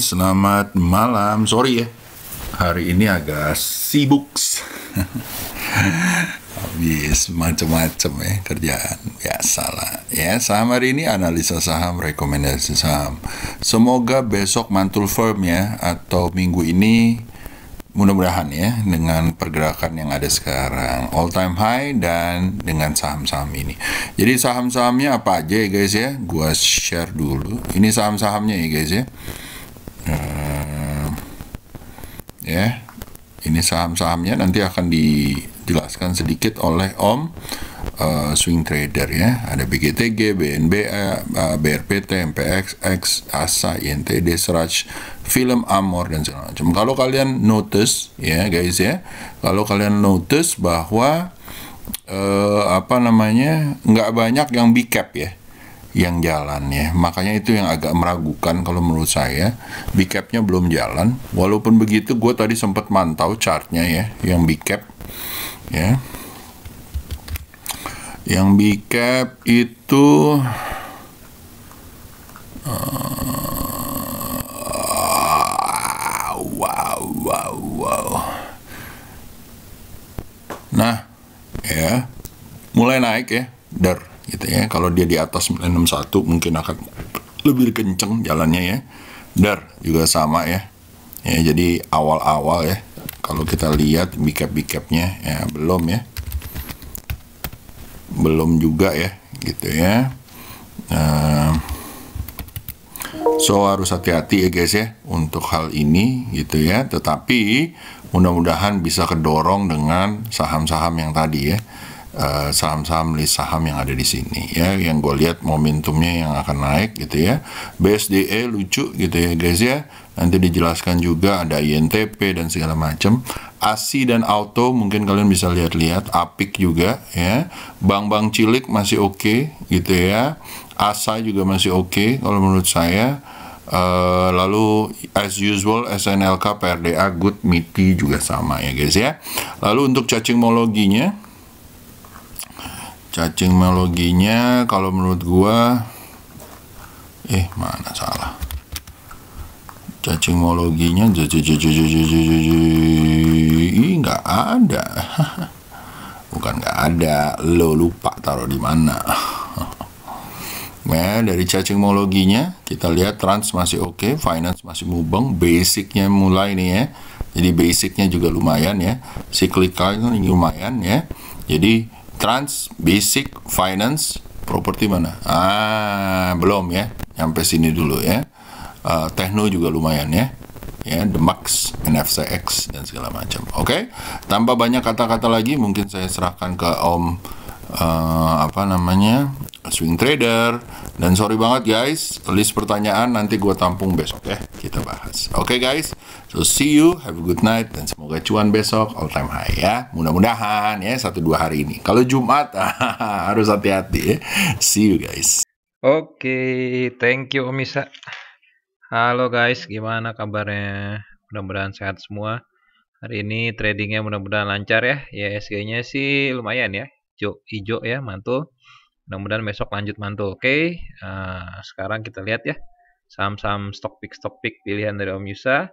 selamat malam. Sorry ya, hari ini agak sibuk. Habis macam-macam ya kerjaan Ya salah Ya, saham hari ini analisa saham, rekomendasi saham. Semoga besok mantul firm ya atau minggu ini mudah-mudahan ya dengan pergerakan yang ada sekarang all time high dan dengan saham-saham ini jadi saham-sahamnya apa aja ya guys ya gua share dulu ini saham-sahamnya ya guys ya ya ini saham-sahamnya nanti akan dijelaskan sedikit oleh Om uh, swing trader ya ada BGTG, BNBA, uh, eh, BRPT, MPX, X, ASA, INTD, Seraj, Film Amor dan segala macam. Kalau kalian notice ya guys ya, kalau kalian notice bahwa uh, apa namanya nggak banyak yang bicap ya yang jalan ya. Makanya itu yang agak meragukan kalau menurut saya. Big cap-nya belum jalan. Walaupun begitu gue tadi sempat mantau chartnya ya, yang big cap ya. Yang big cap itu uh, wow wow wow. Nah, ya. Mulai naik ya. Der gitu ya kalau dia di atas 961 mungkin akan lebih kenceng jalannya ya dar juga sama ya ya jadi awal-awal ya kalau kita lihat bicap bicapnya ya belum ya belum juga ya gitu ya nah, so harus hati-hati ya guys ya untuk hal ini gitu ya tetapi mudah-mudahan bisa kedorong dengan saham-saham yang tadi ya Eh, saham-saham uh, list saham yang ada di sini ya yang gue lihat momentumnya yang akan naik gitu ya BSDE lucu gitu ya guys ya nanti dijelaskan juga ada INTP dan segala macam ASI dan auto mungkin kalian bisa lihat-lihat APIK juga ya bank-bank cilik masih oke okay, gitu ya ASA juga masih oke okay, kalau menurut saya Uh, lalu as usual SNLK PRDA Good MITI juga sama ya guys ya lalu untuk cacing mologinya cacing melodinya kalau menurut gua eh mana salah cacing mologinya nggak ada bukan nggak ada lo lupa taruh di mana Nah, dari cacing mologinya kita lihat trans masih oke, okay, finance masih mubeng, basicnya mulai nih ya. Jadi basicnya juga lumayan ya, cyclical lumayan ya. Jadi Trans, Basic, Finance, Property mana? Ah, belum ya. Sampai sini dulu ya. Uh, Techno juga lumayan ya. Ya, The Max, NFCX dan segala macam. Oke. Okay? Tanpa banyak kata-kata lagi mungkin saya serahkan ke Om uh, apa namanya? swing trader dan sorry banget guys, list pertanyaan nanti gue tampung besok ya, kita bahas. Oke okay, guys, so see you, have a good night, dan semoga cuan besok all time high ya. Mudah-mudahan ya, satu dua hari ini. Kalau Jumat, harus hati-hati ya. See you guys. Oke, okay, thank you Omisa. Halo guys, gimana kabarnya? Mudah-mudahan sehat semua. Hari ini tradingnya mudah-mudahan lancar ya. ya sg nya sih lumayan ya, hijau, hijau ya, mantul. Mudah-mudahan besok lanjut mantul. Oke, okay. uh, eh, sekarang kita lihat ya saham-saham stock pick stock pick pilihan dari Om Yusa.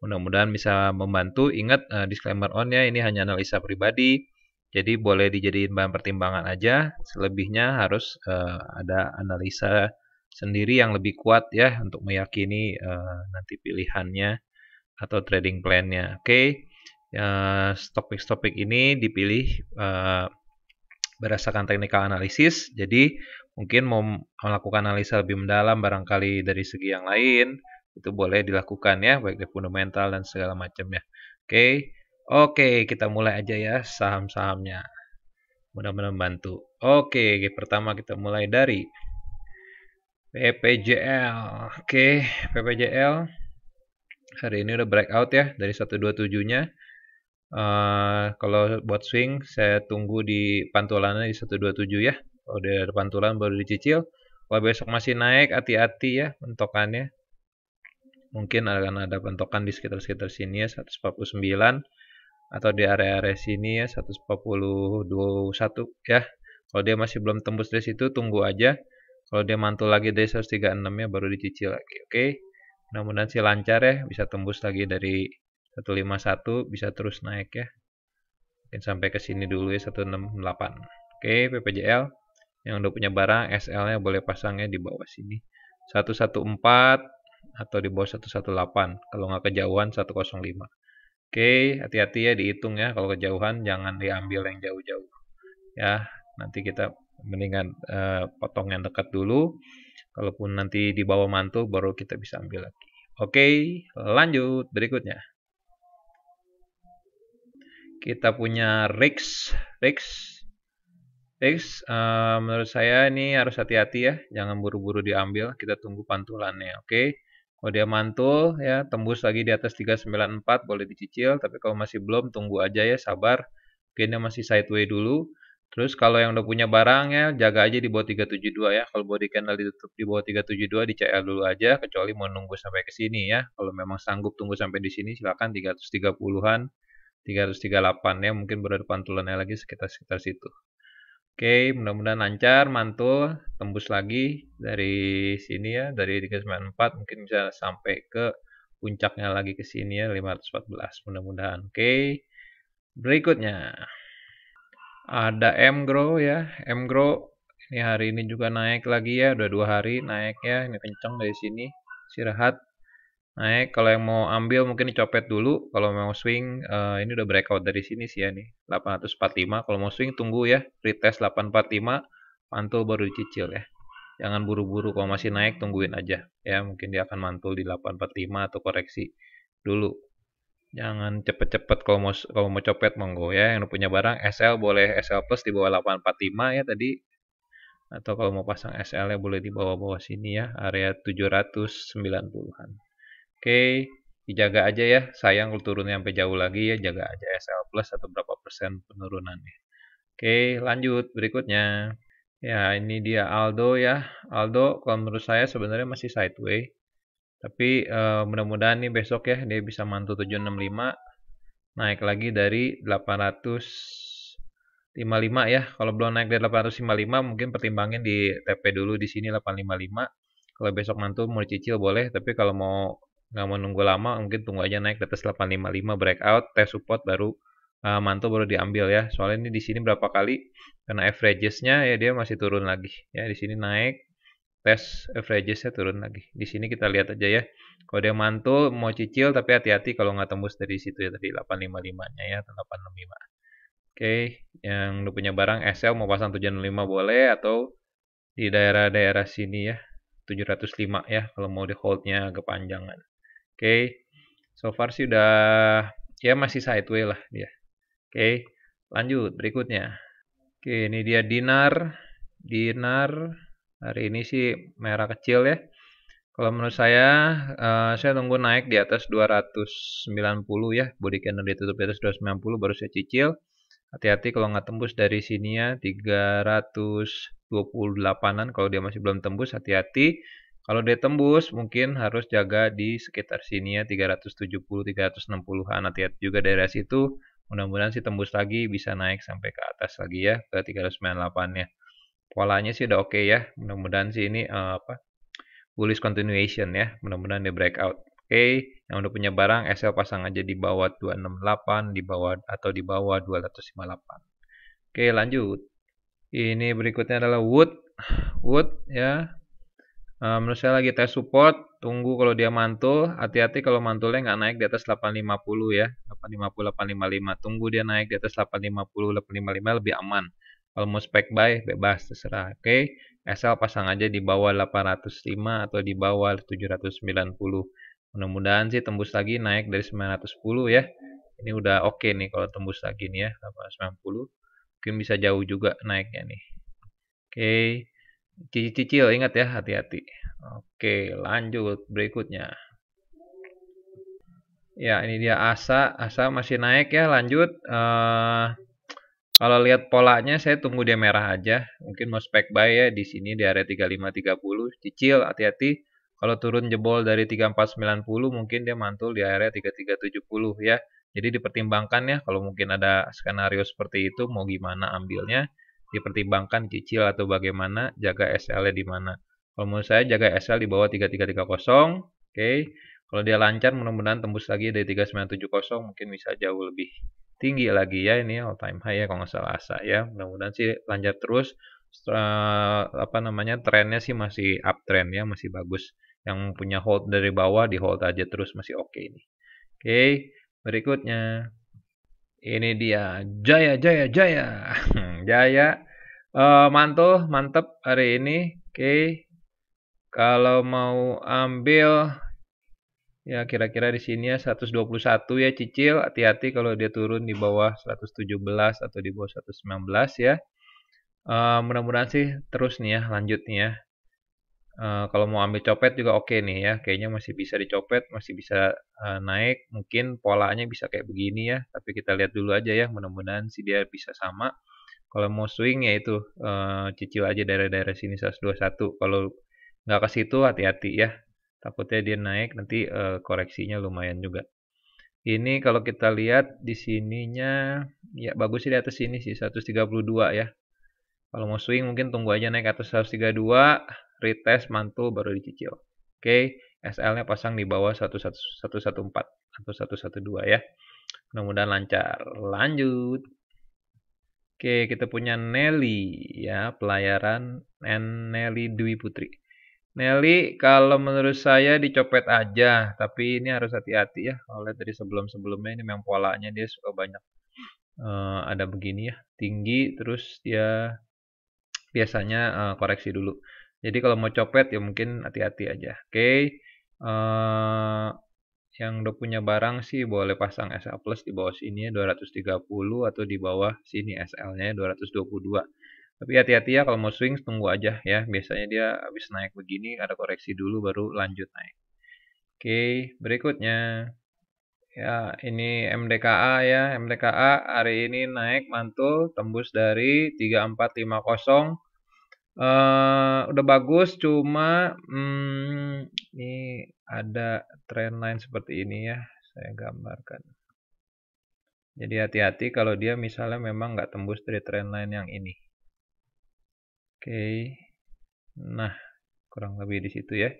Mudah-mudahan bisa membantu. Ingat uh, disclaimer on ya, ini hanya analisa pribadi. Jadi boleh dijadikan bahan pertimbangan aja. Selebihnya harus uh, ada analisa sendiri yang lebih kuat ya untuk meyakini uh, nanti pilihannya atau trading plan-nya. Oke, okay? uh, topik-topik ini dipilih uh, berdasarkan teknikal analisis. Jadi mungkin mau melakukan analisa lebih mendalam barangkali dari segi yang lain itu boleh dilakukan ya baik dari fundamental dan segala macamnya. Oke. Oke, kita mulai aja ya saham-sahamnya. Mudah-mudahan bantu Oke, pertama kita mulai dari PPJL. Oke, PPJL hari ini udah breakout ya dari 127-nya Uh, kalau buat swing, saya tunggu di pantulannya di 127 ya. Kalau udah ada pantulan baru dicicil. Kalau besok masih naik, hati-hati ya pentokannya. Mungkin akan ada pentokan di sekitar-sekitar sini ya, 149. Atau di area-area sini ya, 1421 ya. Kalau dia masih belum tembus dari situ, tunggu aja. Kalau dia mantul lagi dari 136 ya, baru dicicil lagi. Oke, okay? mudah-mudahan sih lancar ya, bisa tembus lagi dari 151 bisa terus naik ya. Mungkin sampai ke sini dulu ya 168. Oke, PPJL yang udah punya barang SL-nya boleh pasangnya di bawah sini. 114 atau di bawah 118. Kalau nggak kejauhan 105. Oke, hati-hati ya dihitung ya kalau kejauhan jangan diambil yang jauh-jauh. Ya, nanti kita mendingan eh, potong yang dekat dulu. Kalaupun nanti di bawah mantul baru kita bisa ambil lagi. Oke, lanjut berikutnya kita punya Rex Rex Rex uh, menurut saya ini harus hati-hati ya jangan buru-buru diambil kita tunggu pantulannya oke okay? kalau dia mantul ya tembus lagi di atas 394 boleh dicicil tapi kalau masih belum tunggu aja ya sabar mungkin dia masih sideways dulu Terus kalau yang udah punya barang ya, jaga aja di bawah 372 ya. Kalau body candle ditutup di bawah 372 di CL dulu aja kecuali mau nunggu sampai ke sini ya. Kalau memang sanggup tunggu sampai di sini silakan 330-an 338 ya mungkin berada pantulannya lagi sekitar-sekitar situ Oke mudah-mudahan lancar mantul tembus lagi dari sini ya dari 394 mungkin bisa sampai ke puncaknya lagi ke sini ya 514 mudah-mudahan oke berikutnya ada M grow ya M grow ini hari ini juga naik lagi ya udah dua hari naik ya ini kenceng dari sini istirahat naik eh, kalau yang mau ambil mungkin dicopet dulu kalau mau swing uh, ini udah breakout dari sini sih ya nih 845 kalau mau swing tunggu ya retest 845 mantul baru dicicil ya jangan buru-buru kalau masih naik tungguin aja ya mungkin dia akan mantul di 845 atau koreksi dulu jangan cepet-cepet kalau mau kalau mau copet monggo ya yang punya barang SL boleh SL plus di bawah 845 ya tadi atau kalau mau pasang SL ya boleh di bawah-bawah sini ya area 790-an Oke, dijaga aja ya. Sayang kalau turunnya sampai jauh lagi ya, jaga aja SL plus atau berapa persen penurunannya. Oke, lanjut berikutnya. Ya, ini dia Aldo ya. Aldo kalau menurut saya sebenarnya masih sideways. Tapi uh, mudah-mudahan nih besok ya dia bisa mantu 765 naik lagi dari 855 ya. Kalau belum naik dari 855 mungkin pertimbangin di TP dulu di sini 855. Kalau besok mantul mau dicicil boleh, tapi kalau mau nggak mau nunggu lama mungkin tunggu aja naik ke atas 855 breakout test support baru uh, mantul baru diambil ya soalnya ini di sini berapa kali karena averagesnya ya dia masih turun lagi ya di sini naik tes averagesnya turun lagi di sini kita lihat aja ya kalau dia mantul mau cicil tapi hati-hati kalau nggak tembus dari situ ya tadi 855 nya ya atau 865 Oke, okay, yang udah punya barang SL mau pasang 75 boleh atau di daerah-daerah sini ya 705 ya kalau mau di holdnya agak panjangan okay. so far sih udah ya masih sideways lah dia oke okay. lanjut berikutnya oke okay, ini dia dinar dinar hari ini sih merah kecil ya kalau menurut saya uh, saya tunggu naik di atas 290 ya body candle ditutup di atas 290 baru saya cicil hati-hati kalau nggak tembus dari sini ya 328an kalau dia masih belum tembus hati-hati kalau dia tembus mungkin harus jaga di sekitar sini ya 370 360-an hati-hati juga daerah situ. Mudah-mudahan sih tembus lagi bisa naik sampai ke atas lagi ya ke 398-nya. Polanya sih udah oke okay ya. Mudah-mudahan sih ini uh, apa? bullish continuation ya. Mudah-mudahan dia breakout. Oke, okay. yang udah punya barang SL pasang aja di bawah 268, di bawah atau di bawah 258. Oke, okay, lanjut. Ini berikutnya adalah Wood. Wood ya, Eh, menurut saya lagi tes support, tunggu kalau dia mantul, hati-hati kalau mantulnya nggak naik di atas 850 ya, 850, 855, tunggu dia naik di atas 850, 855 lebih aman. Kalau mau spek buy, bebas, terserah, oke. Okay? SL pasang aja di bawah 805 atau di bawah 790. Mudah-mudahan sih tembus lagi naik dari 910 ya. Ini udah oke okay nih kalau tembus lagi nih ya, 890. Mungkin bisa jauh juga naiknya nih. Oke. Okay. Cicil, cicil ingat ya, hati-hati. Oke, lanjut berikutnya. Ya, ini dia Asa. Asa masih naik ya, lanjut. Uh, kalau lihat polanya, saya tunggu dia merah aja. Mungkin mau spek buy ya di sini di area 3530. Cicil, hati-hati. Kalau turun jebol dari 3490, mungkin dia mantul di area 3370 ya. Jadi dipertimbangkan ya, kalau mungkin ada skenario seperti itu, mau gimana ambilnya dipertimbangkan cicil atau bagaimana, jaga SL-nya di mana. Kalau menurut saya jaga SL di bawah 3330, oke. Okay. Kalau dia lancar mudah-mudahan tembus lagi dari 3970 mungkin bisa jauh lebih tinggi lagi ya ini all time high ya kalau nggak salah asa ya. Mudah-mudahan sih lancar terus uh, apa namanya trennya sih masih uptrend ya, masih bagus. Yang punya hold dari bawah di hold aja terus masih oke okay ini. Oke, okay. berikutnya ini dia Jaya Jaya Jaya Jaya uh, mantul mantep hari ini. Oke, okay. kalau mau ambil ya kira-kira di sini ya 121 ya cicil. Hati-hati kalau dia turun di bawah 117 atau di bawah 119 ya. Uh, mudah-mudahan sih terus nih ya lanjut nih ya. Eh, kalau mau ambil copet juga oke okay nih ya kayaknya masih bisa dicopet masih bisa uh, naik mungkin polanya bisa kayak begini ya tapi kita lihat dulu aja ya mudah-mudahan sih dia bisa sama kalau mau swing ya itu uh, cicil aja daerah-daerah sini 121 kalau nggak ke situ hati-hati ya takutnya dia naik nanti uh, koreksinya lumayan juga ini kalau kita lihat di sininya ya bagus sih di atas sini sih 132 ya kalau mau swing mungkin tunggu aja naik atas 132 retest, mantul, baru dicicil. Oke, okay. SL-nya pasang di bawah 114 atau 112 ya. Mudah-mudahan lancar. Lanjut. Oke, kita punya Nelly ya, pelayaran N Nelly Dwi Putri. Nelly, kalau menurut saya dicopet aja, tapi ini harus hati-hati ya. Kalau lihat dari sebelum-sebelumnya ini memang polanya dia suka banyak uh, ada begini ya, tinggi terus dia biasanya uh, koreksi dulu. Jadi kalau mau copet ya mungkin hati-hati aja. Oke. Okay. Uh, eh, yang udah punya barang sih boleh pasang SL Plus di bawah sini 230 atau di bawah sini SL-nya 222. Tapi hati-hati ya kalau mau swing tunggu aja ya. Biasanya dia habis naik begini ada koreksi dulu baru lanjut naik. Oke, okay, berikutnya ya ini MDKA ya. MDKA hari ini naik mantul tembus dari 3450 Eh, udah bagus cuma hmm, ini ada trend line seperti ini ya saya gambarkan jadi hati-hati kalau dia misalnya memang nggak tembus dari trend line yang ini oke nah kurang lebih di situ ya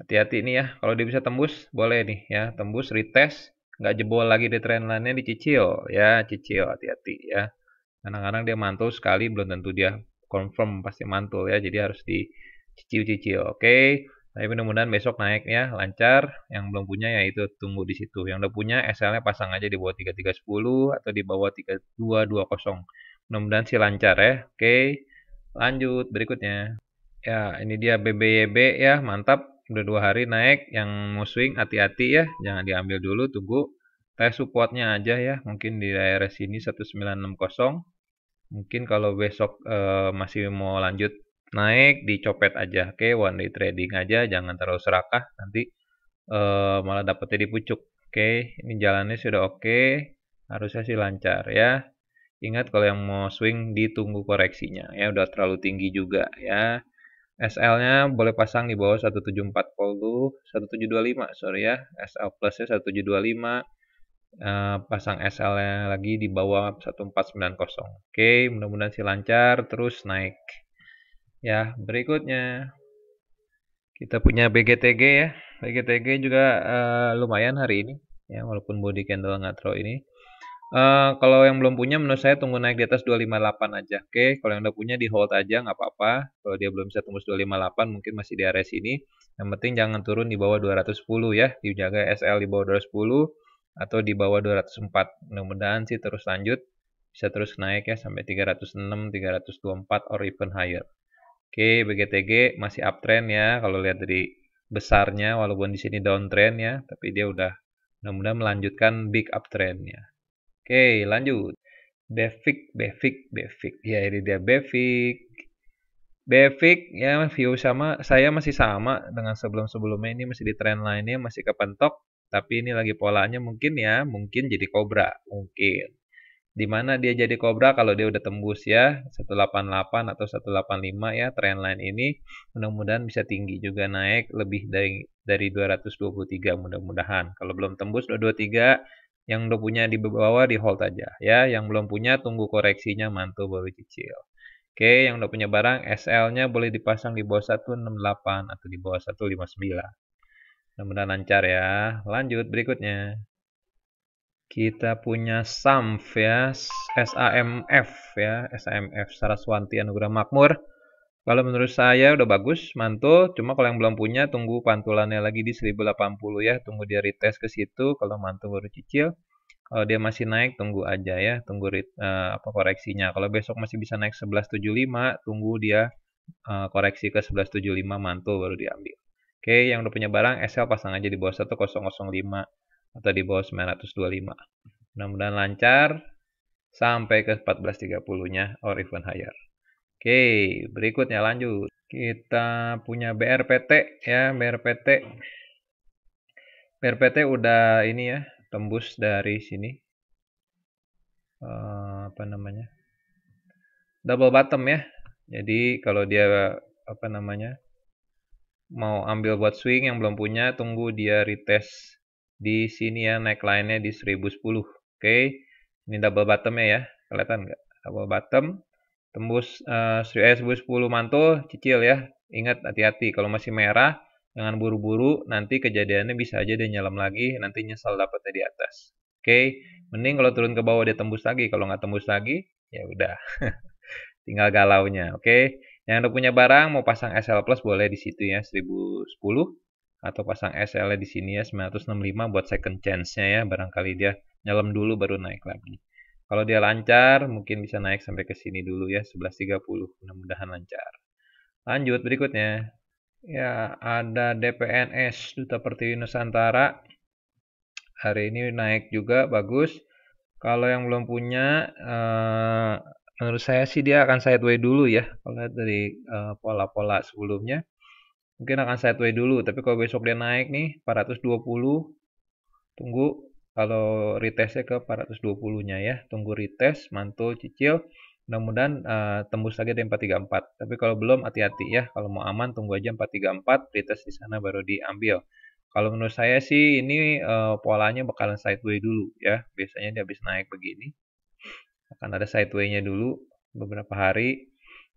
hati-hati ini ya kalau dia bisa tembus boleh nih ya tembus retest nggak jebol lagi di trend line-nya dicicil ya cicil hati-hati ya kadang-kadang dia mantul sekali belum tentu dia confirm pasti mantul ya jadi harus dicicil-cicil oke okay? tapi mudah-mudahan besok naik ya lancar yang belum punya ya itu tunggu di situ yang udah punya SL-nya pasang aja di bawah 3310 atau di bawah 3220 mudah-mudahan sih lancar ya oke okay? lanjut berikutnya ya ini dia BBYB ya mantap udah dua hari naik yang mau swing hati-hati ya jangan diambil dulu tunggu tes supportnya aja ya mungkin di daerah sini 1960 mungkin kalau besok uh, masih mau lanjut naik dicopet aja oke okay, one day trading aja jangan terlalu serakah nanti uh, malah dapetnya di pucuk oke okay, ini jalannya sudah oke okay. harusnya sih lancar ya ingat kalau yang mau swing ditunggu koreksinya ya udah terlalu tinggi juga ya SL nya boleh pasang di bawah 174 1740 1725 sorry ya SL plusnya 1725 Eh, pasang SL-nya lagi di bawah 1490. Oke, okay, mudah-mudahan sih lancar terus naik. Ya, berikutnya kita punya BGTG ya. BGTG juga uh, lumayan hari ini ya, walaupun body candle nggak terlalu ini. Uh, kalau yang belum punya menurut saya tunggu naik di atas 258 aja. Oke, okay? kalau yang udah punya di hold aja nggak apa-apa. Kalau dia belum bisa tembus 258 mungkin masih di area sini. Yang penting jangan turun di bawah 210 ya, dijaga SL di bawah 210 atau di bawah 204. Mudah-mudahan sih terus lanjut, bisa terus naik ya sampai 306, 324 or even higher. Oke, BGTG masih uptrend ya kalau lihat dari besarnya walaupun di sini downtrend ya, tapi dia udah mudah-mudahan melanjutkan big uptrendnya. Oke, lanjut. Befik, Befik, Befik. Ya, ini dia Befik. Befik ya view sama saya masih sama dengan sebelum-sebelumnya ini masih di trend line-nya masih kepentok tapi ini lagi polanya mungkin ya, mungkin jadi kobra, mungkin. Dimana dia jadi kobra kalau dia udah tembus ya 188 atau 185 ya trendline ini mudah-mudahan bisa tinggi juga naik lebih dari dari 223 mudah-mudahan. Kalau belum tembus 223 yang udah punya di bawah di hold aja ya yang belum punya tunggu koreksinya mantul baru cicil oke yang udah punya barang SL nya boleh dipasang di bawah 168 atau di bawah 159 Mudah-mudahan lancar ya. Lanjut berikutnya. Kita punya SAMF ya, SAMF ya, SAMF Saraswanti Anugerah Makmur. Kalau menurut saya udah bagus, mantul. Cuma kalau yang belum punya, tunggu pantulannya lagi di 1080 ya. Tunggu dia retest ke situ. Kalau mantul baru cicil. Kalau dia masih naik, tunggu aja ya. Tunggu uh, apa koreksinya. Kalau besok masih bisa naik 1175, tunggu dia uh, koreksi ke 1175 mantul baru diambil. Oke, yang udah punya barang SL pasang aja di bawah 1005 atau di bawah 925. Mudah-mudahan lancar sampai ke 1430-nya or even higher. Oke, berikutnya lanjut. Kita punya BRPT ya, BRPT. BRPT udah ini ya, tembus dari sini. Uh, apa namanya? Double bottom ya. Jadi kalau dia apa namanya? mau ambil buat swing yang belum punya tunggu dia retest di sini ya neckline-nya di 1010 oke okay. ini double bottom ya kelihatan nggak double bottom tembus uh, eh, 1010 eh, mantul cicil ya ingat hati-hati kalau masih merah jangan buru-buru nanti kejadiannya bisa aja dia nyelam lagi nanti nyesal dapatnya di atas oke okay. mending kalau turun ke bawah dia tembus lagi kalau nggak tembus lagi ya udah tinggal galau nya. oke okay. Yang udah punya barang mau pasang SL Plus boleh di situ ya 1010 atau pasang SL di sini ya 965 buat second chance-nya ya barangkali dia nyelam dulu baru naik lagi. Kalau dia lancar mungkin bisa naik sampai ke sini dulu ya 1130 mudah-mudahan lancar. Lanjut berikutnya. Ya, ada DPNS Duta Pertiwi Nusantara. Hari ini naik juga bagus. Kalau yang belum punya eh, menurut saya sih dia akan sideways dulu ya kalau dari eh, pola-pola uh, sebelumnya mungkin akan sideways dulu tapi kalau besok dia naik nih 420 tunggu kalau retestnya ke 420 nya ya tunggu retest mantul cicil mudah-mudahan uh, tembus lagi di 434 tapi kalau belum hati-hati ya kalau mau aman tunggu aja 434 retest di sana baru diambil kalau menurut saya sih ini uh, polanya bakalan sideways dulu ya biasanya dia habis naik begini akan ada sideway-nya dulu beberapa hari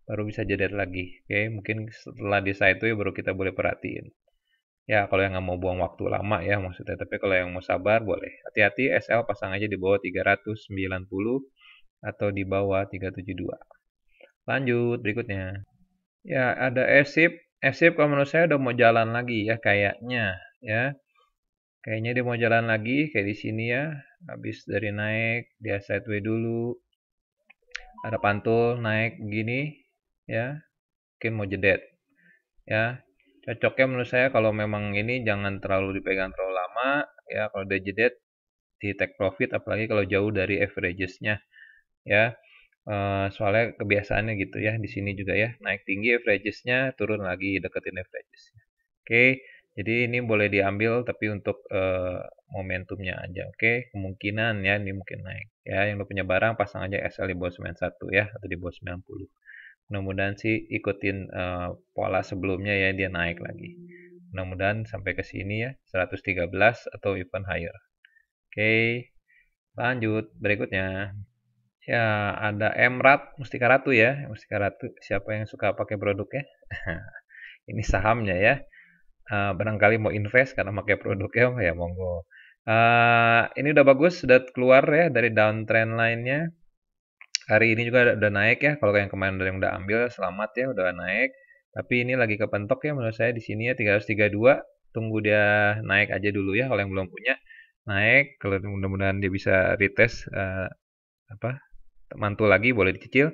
baru bisa jeda lagi. Oke, okay? mungkin setelah di sideway baru kita boleh perhatiin. Ya, kalau yang nggak mau buang waktu lama ya maksudnya. Tapi kalau yang mau sabar boleh. Hati-hati SL pasang aja di bawah 390 atau di bawah 372. Lanjut berikutnya. Ya, ada ESIP. ESIP kalau menurut saya udah mau jalan lagi ya kayaknya ya. Kayaknya dia mau jalan lagi kayak di sini ya. Habis dari naik dia sideway dulu ada pantul naik gini ya mungkin mau jedet ya cocoknya menurut saya kalau memang ini jangan terlalu dipegang terlalu lama ya kalau udah jedet di take profit apalagi kalau jauh dari averagesnya ya eh, soalnya kebiasaannya gitu ya di sini juga ya naik tinggi averagesnya turun lagi deketin averagesnya oke okay. Jadi ini boleh diambil tapi untuk uh, momentumnya aja. Oke, okay? kemungkinan ya ini mungkin naik. Ya, yang lo punya barang pasang aja SL di bawah 91 ya atau di bawah 90. Mudah-mudahan sih ikutin uh, pola sebelumnya ya dia naik lagi. Mudah-mudahan sampai ke sini ya 113 atau even higher. Oke. Okay. Lanjut berikutnya. Ya, ada Emrat Mustika Ratu ya. Mustika Ratu siapa yang suka pakai produknya? ini sahamnya ya uh, barangkali mau invest karena pakai produknya ya monggo. Uh, ini udah bagus, sudah keluar ya dari downtrend lainnya. Hari ini juga udah naik ya. Kalau yang kemarin yang udah ambil, selamat ya, udah naik. Tapi ini lagi kepentok ya menurut saya di sini ya 332. Tunggu dia naik aja dulu ya kalau yang belum punya naik. Kalau mudah-mudahan dia bisa retest uh, apa mantul lagi boleh dicicil.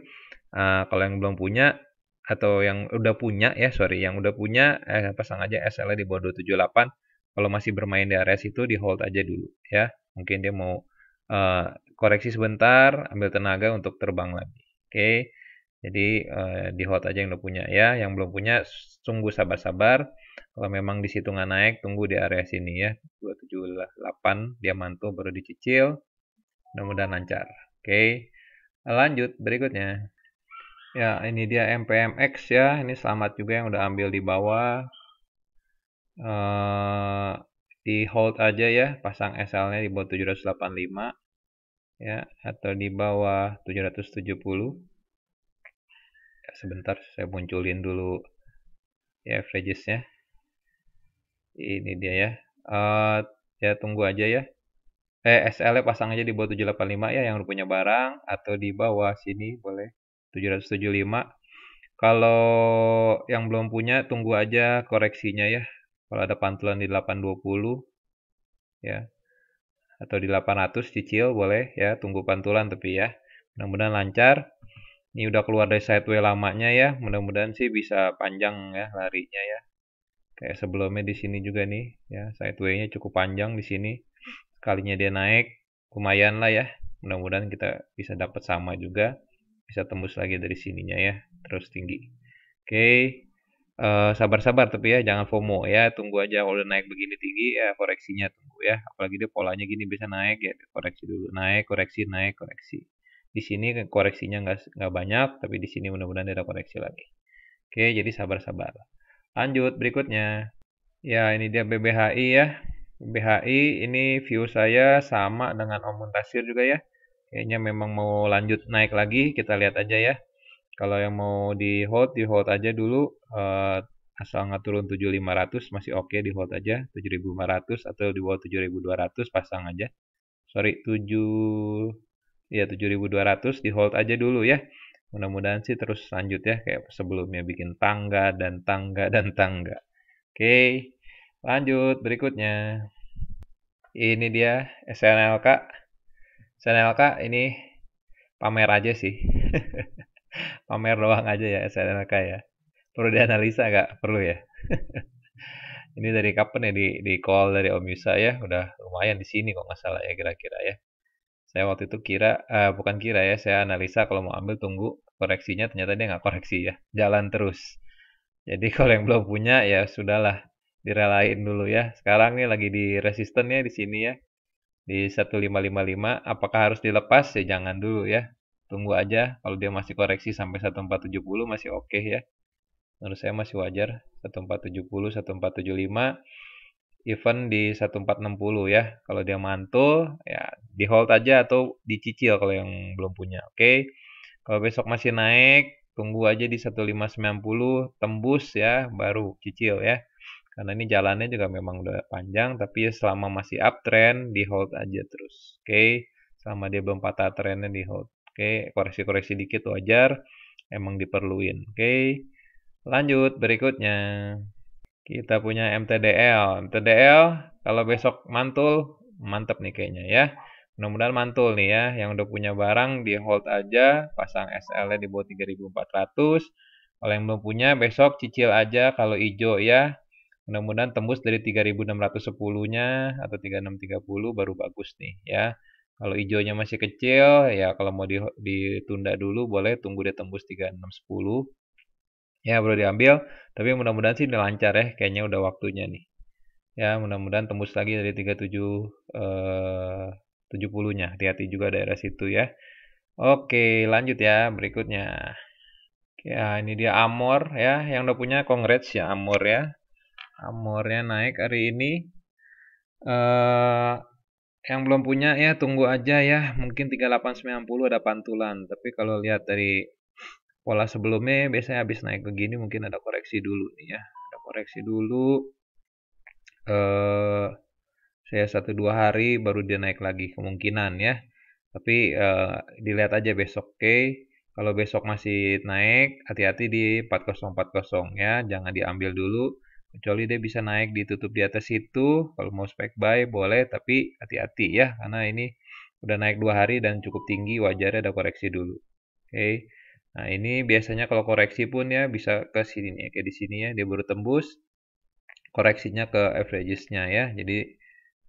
Uh, kalau yang belum punya atau yang udah punya ya sorry yang udah punya eh, pasang aja SL di bawah 278 kalau masih bermain di area situ di hold aja dulu ya mungkin dia mau uh, koreksi sebentar ambil tenaga untuk terbang lagi oke okay? jadi uh, di hold aja yang udah punya ya yang belum punya tunggu sabar-sabar kalau memang di situ nggak naik tunggu di area sini ya 278 dia mantul baru dicicil mudah-mudahan lancar oke okay? lanjut berikutnya Ya, ini dia MPMX ya. Ini selamat juga yang udah ambil di bawah. Uh, di hold aja ya, pasang SL-nya di bawah 785 ya atau di bawah 770. Ya, sebentar saya munculin dulu ya averages-nya. Ini dia ya. Uh, ya tunggu aja ya. Eh SL-nya pasang aja di bawah 785 ya yang punya barang atau di bawah sini boleh. 775. Kalau yang belum punya tunggu aja koreksinya ya. Kalau ada pantulan di 820 ya atau di 800 cicil boleh ya tunggu pantulan tapi ya mudah-mudahan lancar ini udah keluar dari sideway lamanya ya mudah-mudahan sih bisa panjang ya larinya ya kayak sebelumnya di sini juga nih ya sideway-nya cukup panjang di sini kalinya dia naik lumayan lah ya mudah-mudahan kita bisa dapat sama juga bisa tembus lagi dari sininya ya terus tinggi oke okay. Eh, sabar-sabar tapi ya jangan FOMO ya tunggu aja kalau udah naik begini tinggi ya koreksinya tunggu ya apalagi dia polanya gini bisa naik ya koreksi dulu naik koreksi naik koreksi di sini koreksinya nggak nggak banyak tapi di sini mudah-mudahan ada koreksi lagi oke jadi sabar-sabar lanjut berikutnya ya ini dia BBHI ya BHI ini view saya sama dengan Om Muntasir juga ya kayaknya memang mau lanjut naik lagi kita lihat aja ya kalau yang mau di hold di hold aja dulu uh, asal nggak turun 7500 masih oke okay, di hold aja 7500 atau di bawah 7200 pasang aja sorry 7 ya 7200 di hold aja dulu ya mudah-mudahan sih terus lanjut ya kayak sebelumnya bikin tangga dan tangga dan tangga oke okay, lanjut berikutnya ini dia SNLK SNLK ini pamer aja sih. pamer doang aja ya SNLK ya. Perlu dianalisa nggak? Perlu ya. ini dari kapan ya di, di call dari Om Yusa ya? Udah lumayan di sini kok nggak salah ya kira-kira ya. Saya waktu itu kira, uh, bukan kira ya, saya analisa kalau mau ambil tunggu koreksinya ternyata dia nggak koreksi ya. Jalan terus. Jadi kalau yang belum punya ya sudahlah direlain dulu ya. Sekarang ini lagi di resistennya di sini ya di 1555 apakah harus dilepas ya jangan dulu ya tunggu aja kalau dia masih koreksi sampai 1470 masih oke okay ya menurut saya masih wajar 1470 1475 even di 1460 ya kalau dia mantul ya di hold aja atau dicicil kalau yang belum punya oke okay? kalau besok masih naik tunggu aja di 1590 tembus ya baru cicil ya karena ini jalannya juga memang udah panjang tapi selama masih uptrend di hold aja terus oke okay? selama dia belum patah trennya di hold oke okay? koreksi-koreksi dikit wajar emang diperluin oke okay? lanjut berikutnya kita punya MTDL MTDL kalau besok mantul mantep nih kayaknya ya mudah-mudahan mantul nih ya yang udah punya barang di hold aja pasang SL nya di bawah 3400 kalau yang belum punya besok cicil aja kalau hijau ya Mudah-mudahan tembus dari 3610-nya atau 3630 baru bagus nih ya. Kalau hijaunya masih kecil ya kalau mau ditunda dulu boleh tunggu dia tembus 3610. Ya baru diambil, tapi mudah-mudahan sih udah lancar ya, kayaknya udah waktunya nih. Ya, mudah-mudahan tembus lagi dari 37 eh nya Hati-hati juga daerah situ ya. Oke, lanjut ya berikutnya. Ya, ini dia Amor ya, yang udah punya congrats ya Amor ya. Amornya naik hari ini. Uh, yang belum punya ya tunggu aja ya. Mungkin 3890 ada pantulan. Tapi kalau lihat dari pola sebelumnya biasanya habis naik begini mungkin ada koreksi dulu nih ya. Ada koreksi dulu. Eh uh, saya satu dua hari baru dia naik lagi kemungkinan ya. Tapi uh, dilihat aja besok oke. Okay? Kalau besok masih naik, hati-hati di 4040 ya, jangan diambil dulu kecuali dia bisa naik ditutup di atas itu, kalau mau spek buy boleh tapi hati-hati ya karena ini udah naik dua hari dan cukup tinggi wajar ada koreksi dulu oke okay. nah ini biasanya kalau koreksi pun ya bisa ke sini ya kayak di sini ya dia baru tembus koreksinya ke averagesnya ya jadi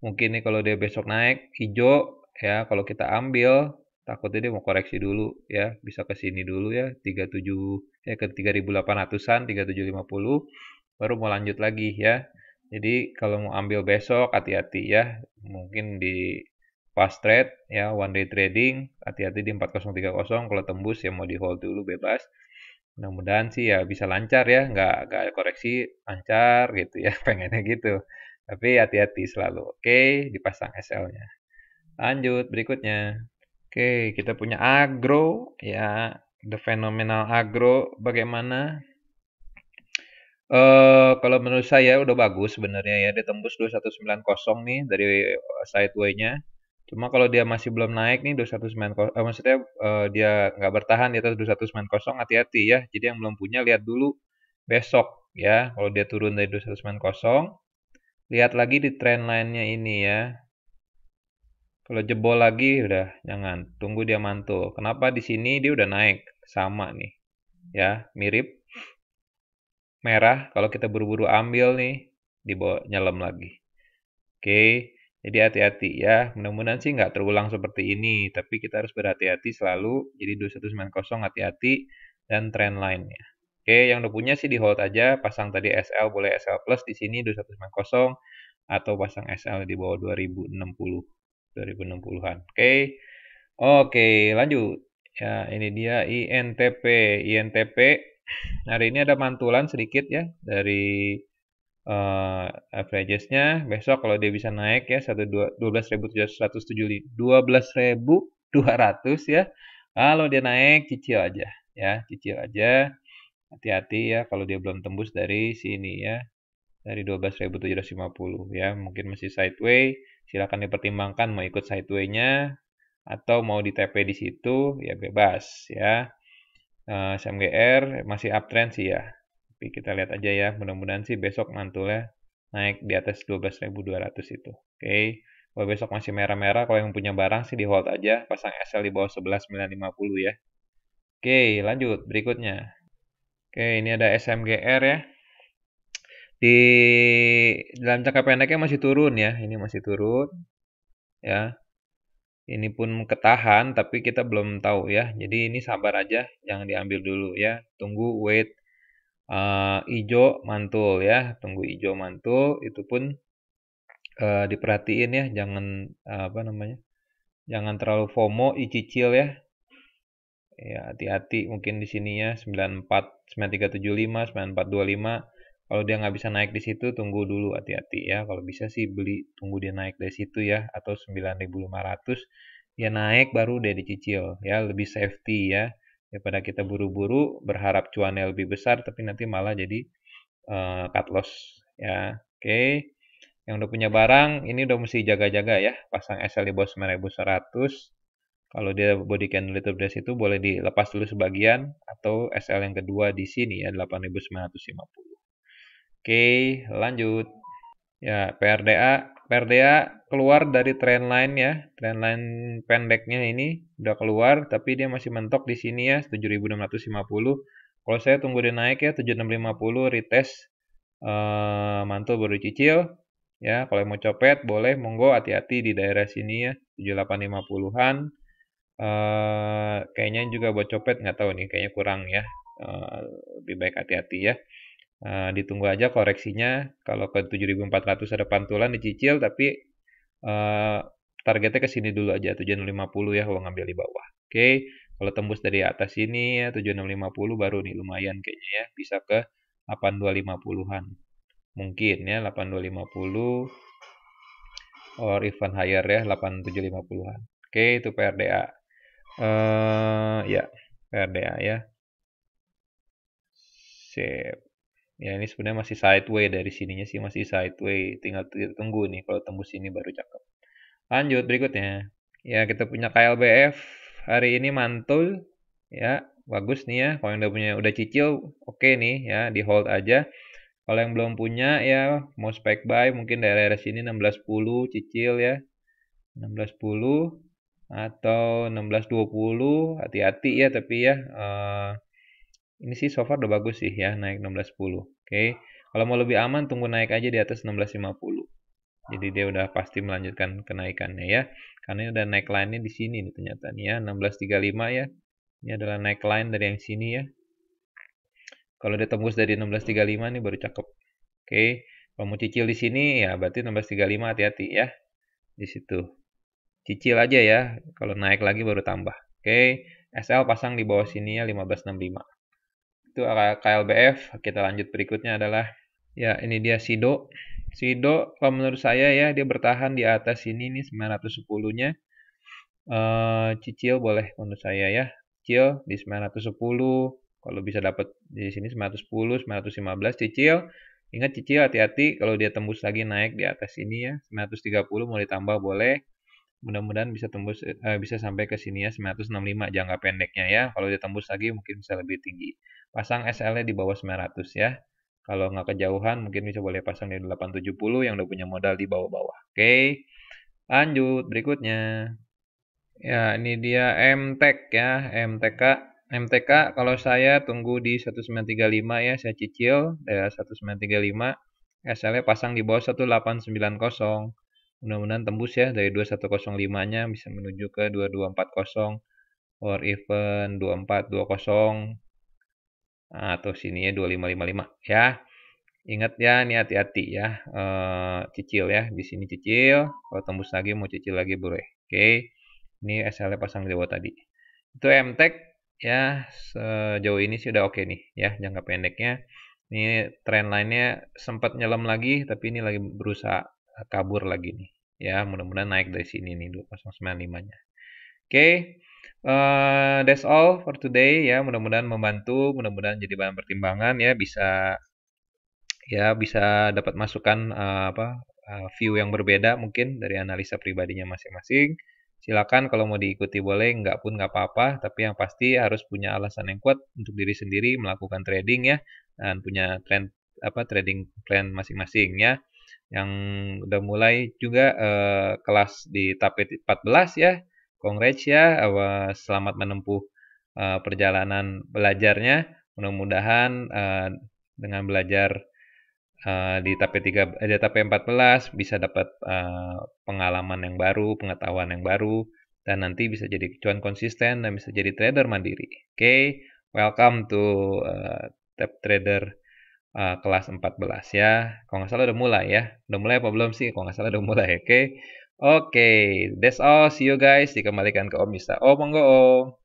mungkin nih kalau dia besok naik hijau ya kalau kita ambil takutnya dia mau koreksi dulu ya bisa ke sini dulu ya 37 ya eh, ke 3800-an 3750 baru mau lanjut lagi ya. Jadi kalau mau ambil besok hati-hati ya, mungkin di fast trade ya one day trading hati-hati di 4030 kalau tembus ya mau di hold dulu bebas. Mudah-mudahan sih ya bisa lancar ya, nggak nggak koreksi lancar gitu ya pengennya gitu. Tapi hati-hati selalu. Oke, dipasang SL-nya. Lanjut berikutnya. Oke, kita punya agro ya, the phenomenal agro bagaimana Uh, kalau menurut saya udah bagus sebenarnya ya, dia tembus 2190 nih dari eh, sideway-nya. Cuma kalau dia masih belum naik nih 2190 uh, eh, maksudnya, uh, dia nggak bertahan di atas 2190 hati-hati ya. Jadi yang belum punya lihat dulu besok ya, kalau dia turun dari 2190, lihat lagi di trendline-nya ini ya. Kalau jebol lagi udah jangan, tunggu dia mantul. Kenapa di sini dia udah naik, sama nih ya, mirip merah kalau kita buru-buru ambil nih dibawa nyelam lagi. Oke, jadi hati-hati ya. Mudah-mudahan sih nggak terulang seperti ini, tapi kita harus berhati-hati selalu. Jadi 2190 hati-hati dan trend line-nya. Oke, yang udah punya sih di hold aja, pasang tadi SL boleh SL plus di sini 2190 atau pasang SL di bawah 2060 2060-an. Oke. Oke, lanjut. Ya, ini dia INTP. INTP Nah, hari ini ada mantulan sedikit ya dari uh, eh, averagesnya Besok kalau dia bisa naik ya 12.275 12.200 ya. Kalau dia naik cicil aja ya, cicil aja. Hati-hati ya kalau dia belum tembus dari sini ya. Dari 12.750 ya, mungkin masih sideways. silahkan dipertimbangkan mau ikut sideways-nya atau mau di TP di situ ya bebas ya. Eh, SMGR masih uptrend sih ya. Tapi kita lihat aja ya, mudah-mudahan sih besok mantulnya naik di atas 12.200 itu. Oke, okay. kalau besok masih merah-merah, kalau yang punya barang sih di hold aja, pasang SL di bawah 11.950 ya. Oke, okay, lanjut berikutnya. Oke, okay, ini ada SMGR ya. Di dalam jangka pendeknya masih turun ya, ini masih turun ya ini pun ketahan tapi kita belum tahu ya jadi ini sabar aja jangan diambil dulu ya tunggu wait uh, mantul ya tunggu hijau mantul itu pun uh, diperhatiin ya jangan uh, apa namanya jangan terlalu FOMO icicil ya ya hati-hati mungkin di sini ya 94 9375 9425 kalau dia nggak bisa naik di situ, tunggu dulu hati-hati ya. Kalau bisa sih beli, tunggu dia naik dari situ ya, atau 9.500 dia naik baru dia dicicil ya, lebih safety ya daripada kita buru-buru berharap cuannya lebih besar tapi nanti malah jadi uh, cut loss ya. Oke. Okay. Yang udah punya barang ini udah mesti jaga-jaga ya. Pasang SL di bawah 9100. Kalau dia body candle itu dari situ boleh dilepas dulu sebagian atau SL yang kedua di sini ya 8950. Oke, lanjut. Ya, PRDA, PRDA keluar dari trendline ya. Trendline pendeknya ini udah keluar tapi dia masih mentok di sini ya 7650. Kalau saya tunggu dia naik ya 7650 retest eh, mantul baru cicil. Ya, kalau mau copet boleh monggo hati-hati di daerah sini ya 7850-an. Eh, kayaknya juga buat copet nggak tahu nih, kayaknya kurang ya. Eh, lebih baik hati-hati ya. Nah, ditunggu aja koreksinya. Kalau ke 7400 ada pantulan dicicil tapi uh, targetnya ke sini dulu aja 7650 ya kalau ngambil di bawah. Oke. Okay. Kalau tembus dari atas sini ya 7650 baru nih lumayan kayaknya ya bisa ke 8250-an. Mungkin ya 8250 or even higher ya 8750-an. Oke, okay, itu PRDA. uh, eh, ya, PRDA ya. Sip ya ini sebenarnya masih sideways dari sininya sih masih sideways, tinggal tunggu nih kalau tembus sini baru cakep lanjut berikutnya ya kita punya KLBF hari ini mantul ya bagus nih ya kalau yang udah punya udah cicil oke okay nih ya di hold aja kalau yang belum punya ya mau spek buy mungkin daerah-daerah sini 1610 cicil ya 1610 atau 1620 hati-hati ya tapi ya uh, ini sih so far udah bagus sih ya, naik 16.10. Oke. Okay. Kalau mau lebih aman tunggu naik aja di atas 16.50. Jadi dia udah pasti melanjutkan kenaikannya ya. Karena ini naik line nya di sini nih ternyata nih ya, 16.35 ya. Ini adalah naik line dari yang sini ya. Kalau dia tembus dari 16.35 nih baru cakep. Oke. Okay. Kalau mau cicil di sini ya berarti 16.35 hati-hati ya. Di situ. Cicil aja ya. Kalau naik lagi baru tambah. Oke. Okay. SL pasang di bawah sini ya 1565 itu KLBF. Kita lanjut berikutnya adalah ya ini dia Sido. Sido kalau menurut saya ya dia bertahan di atas ini nih 910-nya. Uh, eh, Cicil boleh menurut saya ya. Cicil di 910. Kalau bisa dapat di sini 910, 915 Cicil. Ingat Cicil hati-hati kalau dia tembus lagi naik di atas ini ya. 930 mau ditambah boleh. Mudah-mudahan bisa tembus uh, bisa sampai ke sini ya 965 jangka pendeknya ya. Kalau dia tembus lagi mungkin bisa lebih tinggi pasang SL-nya di bawah 900 ya. Kalau nggak kejauhan mungkin bisa boleh pasang di 870 yang udah punya modal di bawah-bawah. Oke, okay. lanjut berikutnya. Ya, ini dia MTK ya, MTK. MTK kalau saya tunggu di 1935 ya, saya cicil ya 1935. SL-nya pasang di bawah 1890. Mudah-mudahan tembus ya dari 2105-nya bisa menuju ke 2240 or even 2420 Nah, sini ya 2555 ya. Ingat ya, ini hati-hati ya. E, cicil ya, di sini cicil. Kalau tembus lagi mau cicil lagi boleh. Oke. Ini SL pasang Jawa tadi. Itu MTEK ya sejauh ini sih udah oke nih ya jangka pendeknya. Ini trend lainnya sempat nyelam lagi tapi ini lagi berusaha kabur lagi nih. Ya, mudah-mudahan naik dari sini nih 2095-nya. Oke. Okay. Uh, that's all for today ya. Mudah-mudahan membantu, mudah-mudahan jadi bahan pertimbangan ya bisa ya bisa dapat masukan uh, apa uh, view yang berbeda mungkin dari analisa pribadinya masing-masing. Silakan kalau mau diikuti boleh, nggak pun nggak apa-apa. Tapi yang pasti harus punya alasan yang kuat untuk diri sendiri melakukan trading ya dan punya trend apa trading plan masing-masing ya. Yang udah mulai juga uh, kelas di tapet 14 ya Congrats ya, selamat menempuh eh, perjalanan belajarnya. Mudah-mudahan eh, dengan belajar eh, di tape 3 di TAP 14 bisa dapat pengalaman yang baru, pengetahuan yang baru dan nanti bisa jadi cuan konsisten dan bisa jadi trader mandiri. Oke, okay? welcome to uh, TAP Trader uh, kelas 14 ya. Kalau nggak salah udah mulai ya. Udah mulai apa belum sih? Kalau nggak salah udah mulai. Oke. Okay? Oke, okay, that's all. See you guys. Dikembalikan ke Om Mista. Oh, monggo Om.